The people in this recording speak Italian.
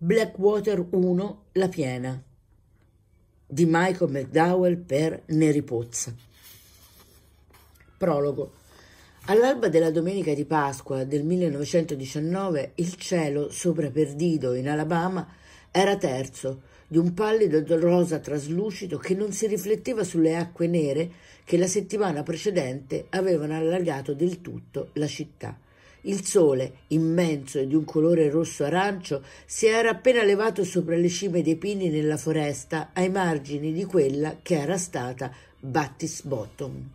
Blackwater 1 La piena di Michael McDowell per Neri Pozza. Prologo. All'alba della domenica di Pasqua del 1919 il cielo sopra Perdido in Alabama era terzo, di un pallido rosa traslucido che non si rifletteva sulle acque nere che la settimana precedente avevano allargato del tutto la città. Il sole, immenso e di un colore rosso-arancio, si era appena levato sopra le cime dei pini nella foresta ai margini di quella che era stata Battis Bottom.